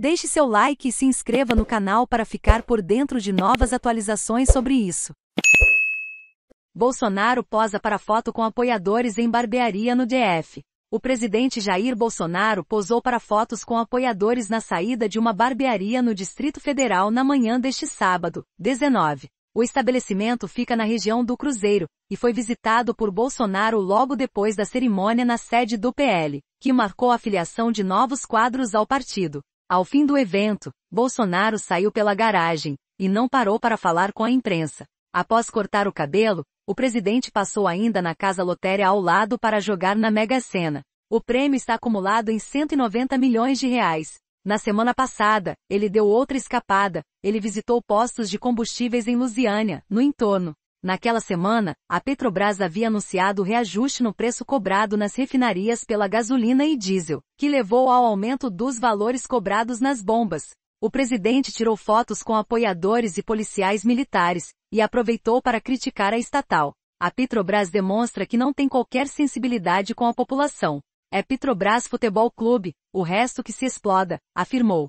Deixe seu like e se inscreva no canal para ficar por dentro de novas atualizações sobre isso. Bolsonaro posa para foto com apoiadores em barbearia no DF. O presidente Jair Bolsonaro posou para fotos com apoiadores na saída de uma barbearia no Distrito Federal na manhã deste sábado, 19. O estabelecimento fica na região do Cruzeiro e foi visitado por Bolsonaro logo depois da cerimônia na sede do PL, que marcou a filiação de novos quadros ao partido. Ao fim do evento, Bolsonaro saiu pela garagem e não parou para falar com a imprensa. Após cortar o cabelo, o presidente passou ainda na casa lotéria ao lado para jogar na Mega Sena. O prêmio está acumulado em 190 milhões de reais. Na semana passada, ele deu outra escapada, ele visitou postos de combustíveis em Lusiânia, no entorno. Naquela semana, a Petrobras havia anunciado reajuste no preço cobrado nas refinarias pela gasolina e diesel, que levou ao aumento dos valores cobrados nas bombas. O presidente tirou fotos com apoiadores e policiais militares e aproveitou para criticar a estatal. A Petrobras demonstra que não tem qualquer sensibilidade com a população. É Petrobras Futebol Clube, o resto que se exploda, afirmou.